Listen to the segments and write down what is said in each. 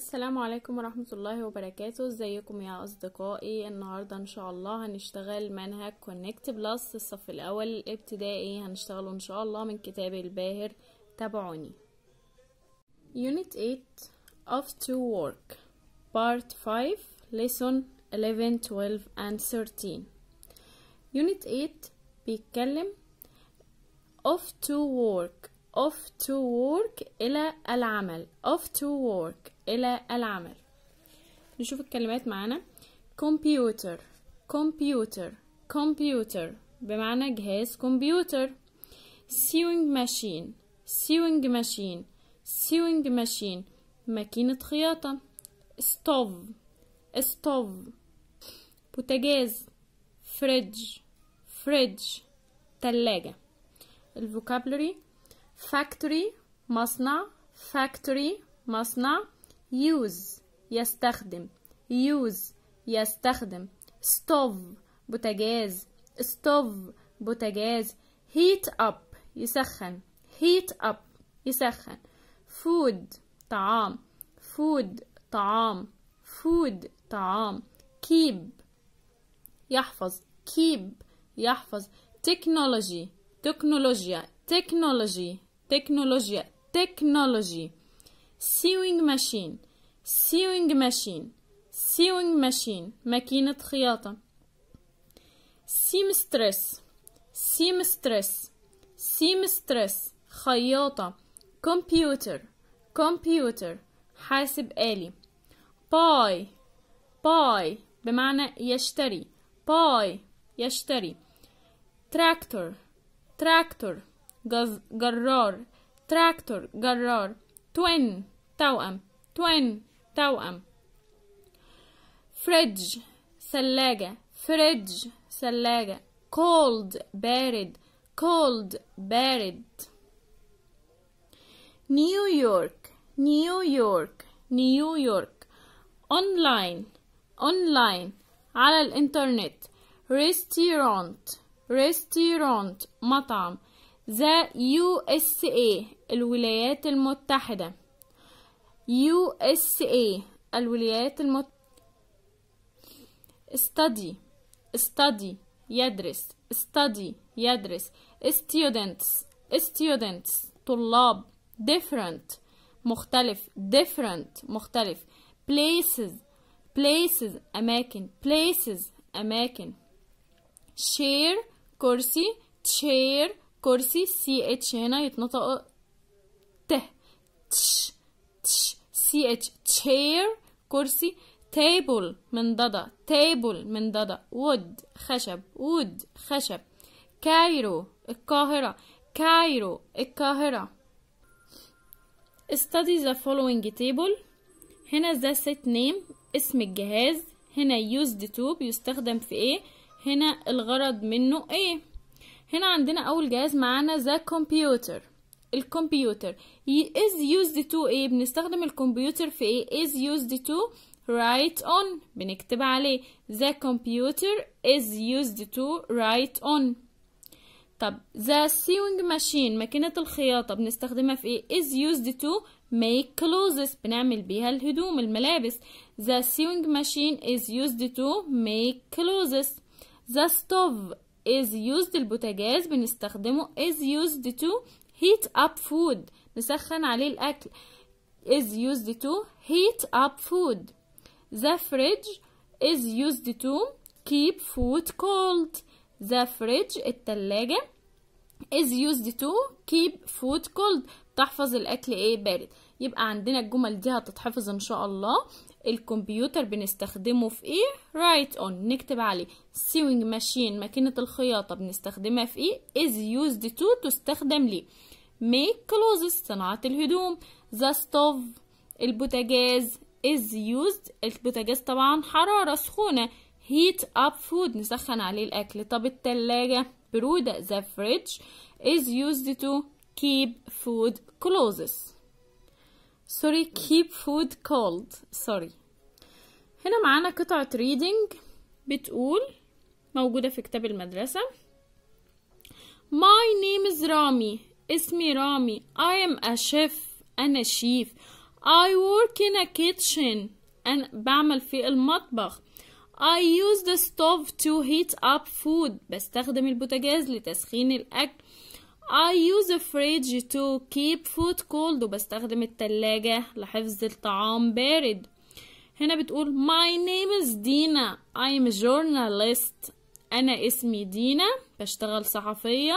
السلام عليكم ورحمة الله وبركاته ازيكم يا اصدقائي النهاردة ان شاء الله هنشتغل منهج كونكت بلس الصف الاول ابتدائي هنشتغله ان شاء الله من كتاب الباهر تابعوني Unit 8 of 2 work Part 5 Lesson 11, 12 and 13 Unit 8 بيتكلم of 2 work of to work إلى العمل of to work إلى العمل نشوف الكلمات معانا computer computer computer بمعنى جهاز كمبيوتر sewing machine sewing machine sewing machine ماكينة خياطة stove stove بوتاجاز فريدج فريدج تلاجة الفوكابلري factory مصنع factory مصنع use يستخدم use يستخدم stove بوتاجاز stove بوتاجاز heat up يسخن heat up يسخن food طعام food طعام food طعام keep يحفظ keep يحفظ technology تكنولوجيا تكنولوجي تكنولوجيا تكنولوجي sewing machine sewing machine sewing machine ماكينة خياطة seamstress seamstress seamstress خياطة computer computer حاسب آلي buy buy بمعنى يشتري buy يشتري tractor tractor جرار tractor جرار توين توأم توين توأم فريدج ثلاجة فريدج ثلاجة cold بارد cold بارد نيويورك نيويورك نيويورك اونلاين اونلاين على الانترنت ريستيرونت ريستيرونت مطعم The USA الولايات المتحدة USA الولايات المتحدة study study يدرس study يدرس students students طلاب different مختلف different مختلف places places أماكن places أماكن share كرسي chair كرسي سي اتش هنا يتنطق ت تش تش سي اتش تشير كرسي تيبل من table تيبل من منضدة وود خشب وود خشب كايرو القاهرة كايرو القاهرة study the following table هنا the set name اسم الجهاز هنا used to بيستخدم في ايه هنا الغرض منه ايه هنا عندنا اول جهاز معانا ذا كمبيوتر الكمبيوتر is used to ايه بنستخدم الكمبيوتر في ايه is used to write on بنكتب عليه the computer is used to write on طب the sewing machine ماكينة الخياطة بنستخدمها في ايه is used to make clothes بنعمل بيها الهدوم الملابس the sewing machine is used to make clothes the stove is used البوتاجاز بنستخدمه is used to heat up food نسخن عليه الأكل is used to heat up food the fridge is used to keep food cold the fridge التلاجة is used to keep food cold تحفظ الأكل إيه بارد يبقى عندنا الجمل دي هتتحفظ إن شاء الله الكمبيوتر بنستخدمه في ايه write on نكتب عليه sewing machine ماكينة الخياطة بنستخدمها في ايه is used to تستخدم ليه make clothes صناعة الهدوم the stove البوتاجاز is used البوتاجاز طبعا حرارة سخونة heat up food نسخن عليه الأكل طب التلاجة برودة the fridge is used to keep food closes sorry keep food cold sorry هنا معانا قطعة ريدنج بتقول موجودة في كتاب المدرسة My name is رامي اسمي رامي I am a chef أنا شيف I work in a kitchen أنا بعمل في المطبخ I use the stove to heat up food بستخدم البوتاجاز لتسخين الأكل I use a fridge to keep food cold وبستخدم التلاجة لحفظ الطعام بارد هنا بتقول my name is دينا I'm journalist أنا اسمي دينا بشتغل صحفية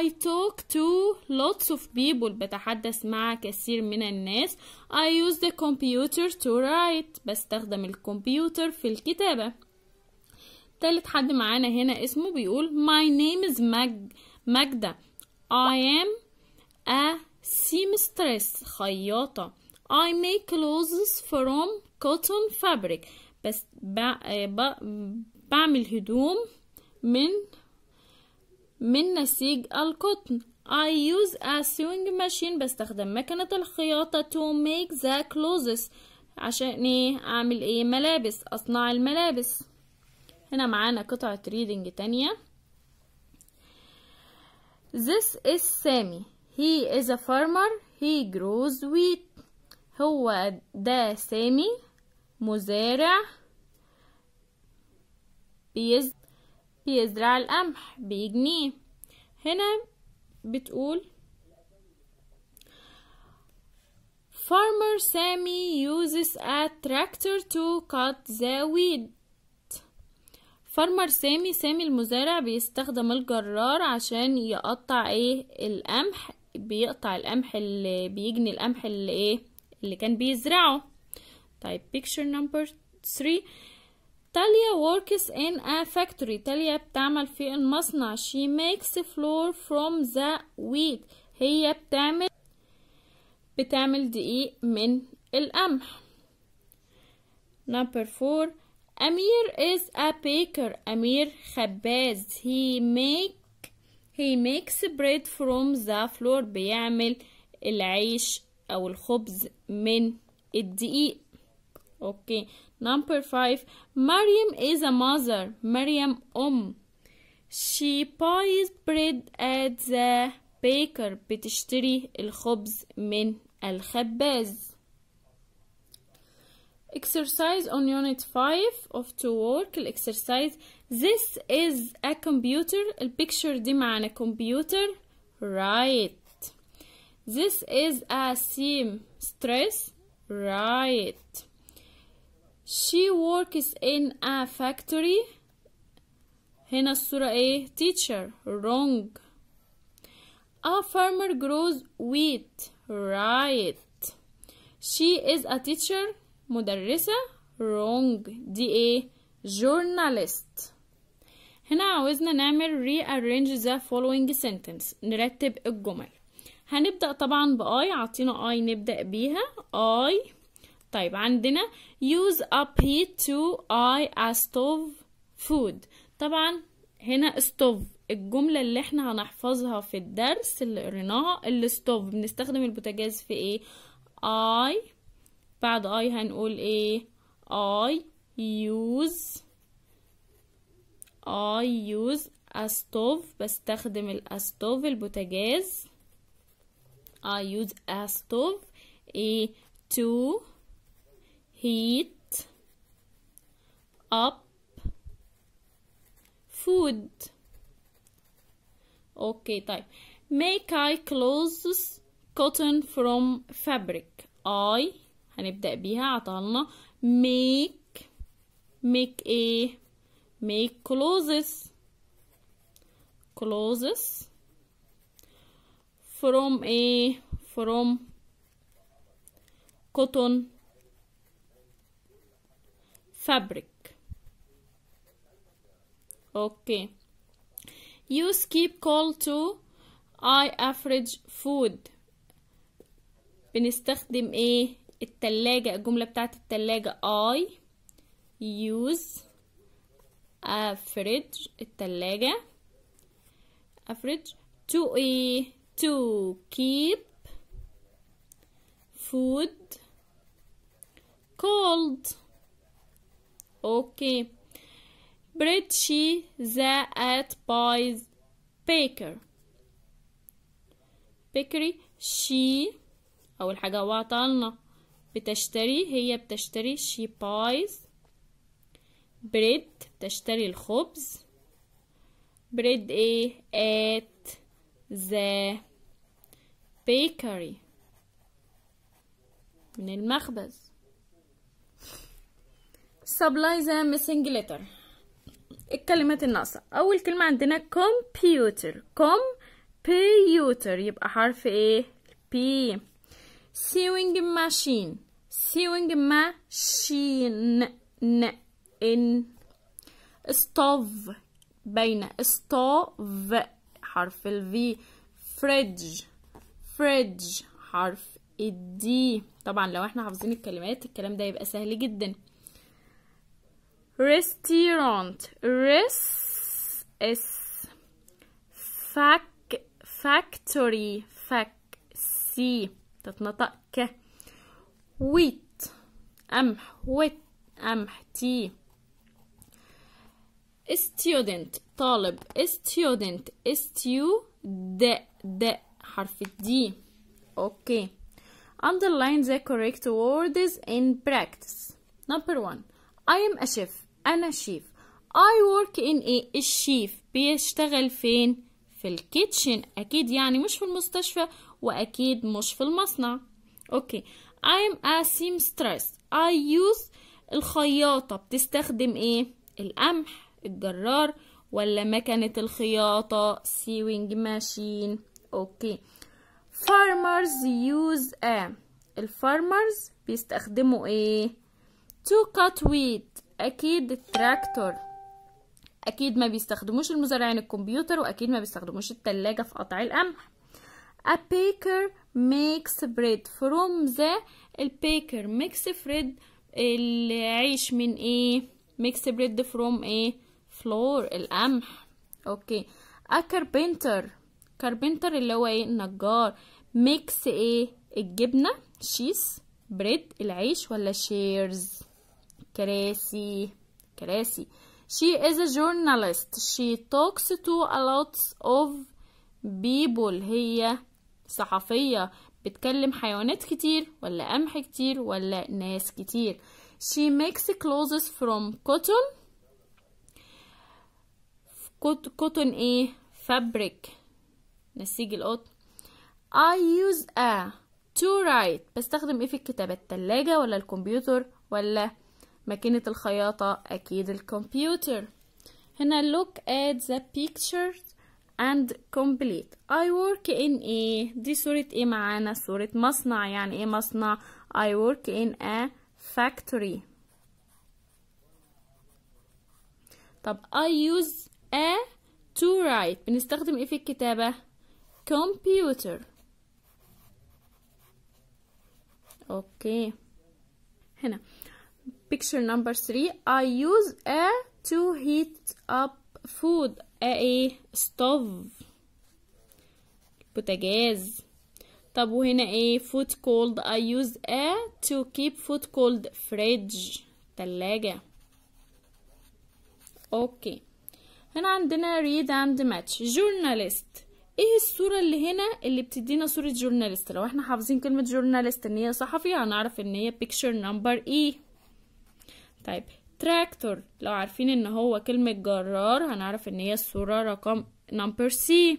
I talk to lots of people بتحدث مع كثير من الناس I use the computer to write بستخدم الكمبيوتر في الكتابة تالت حد معانا هنا اسمه بيقول My name is Mag I am a seamstress خياطة I make clothes from كوتون فابريك بس آه، بعمل هدوم من من نسيج القطن I use a sewing machine بستخدم مكنة الخياطة to make the clothes عشان ايه اعمل ايه ملابس اصنع الملابس هنا معانا قطعة ريدنج تانية This is Sammy He is a farmer He grows wheat هو ده سامي مزارع بيز... بيزرع القمح بيجنيه هنا بتقول Farmer Sammy uses a tractor to cut the weed. فارمر سامي Sammy المزارع بيستخدم الجرار عشان يقطع ايه القمح بيقطع القمح اللي بيجني القمح اللي ايه اللي كان بيزرعه طيب picture number three تاليا works in a factory تاليا بتعمل في المصنع she makes flour from the wheat هي بتعمل بتعمل دقيق من القمح number four أمير is a baker أمير خباز he make he makes bread from the flour بيعمل العيش أو الخبز من الدقيق Okay. Number five. Mariam is a mother. Mariam um. She buys bread at the baker. بتشتري الخبز من الخباز. Exercise on unit 5 of to work. Exercise. This is a computer. Picture دي معانا computer. Right. This is a seamstress. Right she works in a factory هنا الصورة ايه teacher wrong a farmer grows wheat right she is a teacher مدرسة wrong دي ايه journalist هنا عاوزنا نعمل rearrange the following sentence نرتب الجمل هنبدأ طبعا بآي عطينا آي نبدأ بيها آي طيب عندنا use a heat to I a stove food طبعا هنا stove الجملة اللي احنا هنحفظها في الدرس اللي قريناها stove بنستخدم البوتاجاز في ايه I بعد I هنقول ايه I use I use a stove بستخدم الاستوف البوتاجاز I use a stove ايه to heat up food okay type make I clothes cotton from fabric I هنبدأ بيها عطالنا make make a make clothes clothes from a from cotton fabric okay use keep call to I average food بنستخدم ايه التلاجة الجملة بتاعت التلاجة I use average التلاجة average to ايه to keep food cold اوكي بريت شي ات بايز بيكر بيكري شي اول حاجة وعطلنا بتشتري هي بتشتري شي بايز بريد بتشتري الخبز بريد ايه ات ذا بيكري من المخبز supply the missing letter الكلمات الناقصة أول كلمة عندنا computer computer يبقى حرف ايه P sewing machine sewing machine ن ان stove بين stove حرف ال V فريدج fridge حرف الدي طبعا لو احنا حافظين الكلمات الكلام ده يبقى سهل جدا restaurant res is fac factory fac c that not ك wheat أمح Wheat. أمح t student طالب student stu de de حرف D. Okay. underline the correct words in practice number one I am a chef أنا شيف I work in a الشيف بيشتغل فين في الكيتشن أكيد يعني مش في المستشفى وأكيد مش في المصنع أوكي I'm a seamstress I use الخياطة بتستخدم إيه القمح الجرار ولا مكنة الخياطة sewing machine أوكي farmers use a الفارمرز بيستخدموا إيه to cut wheat اكيد التراكتور اكيد ما بيستخدموش المزارعين الكمبيوتر واكيد ما بيستخدموش التلاجة في قطع القمح a baker makes bread from the البيكر makes bread العيش من ايه makes bread from ايه فلور القمح اوكي a carpenter carpenter اللي هو ايه النجار makes ايه الجبنة شيس بريد العيش ولا shares كراسي كراسي she is a journalist she talks to a lot of people هي صحفية بتكلم حيوانات كتير ولا قمح كتير ولا ناس كتير she makes clothes from cotton cotton ايه fabric نسيج القطن I use a to write بستخدم ايه في الكتابة التلاجة ولا الكمبيوتر ولا ماكينة الخياطة أكيد الكمبيوتر هنا look at the picture and complete I work in a دي صورة ايه معانا صورة مصنع يعني ايه مصنع I work in a factory طب I use a to write بنستخدم ايه في الكتابة computer اوكي هنا picture number three i use a to heat up food a stove. Put stove بوتاجاز طب وهنا ايه food cold I use a to keep food cold fridge تلاجة اوكي هنا عندنا read and match journalist ايه الصورة اللي هنا اللي بتدينا صورة journalist لو احنا حافظين كلمة journalist ان هي صحفي هنعرف ان هي picture number e طيب تراكتور لو عارفين ان هو كلمة جرار هنعرف ان هي الصورة رقم نمبر سي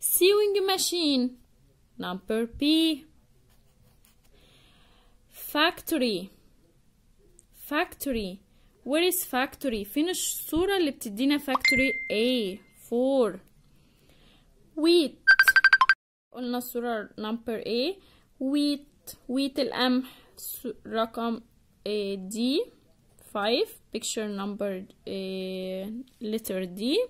سيوينج ماشين نمبر بي فاكتوري فاكتوري وير از فاكتوري فين الصورة اللي بتدينا فاكتوري A 4 ويت قلنا الصورة نمبر A ويت ويت القمح رقم D 5 picture number letter D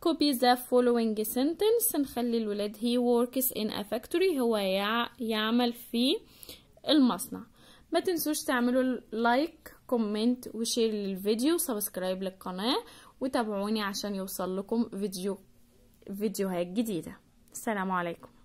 copy the following sentence نخلي الولاد he works in a factory هو يعمل في المصنع ما تنسوش تعملوا لايك كومنت وشير للفيديو سبسكرايب للقناة وتابعوني عشان يوصل لكم فيديو فيديوهات جديدة السلام عليكم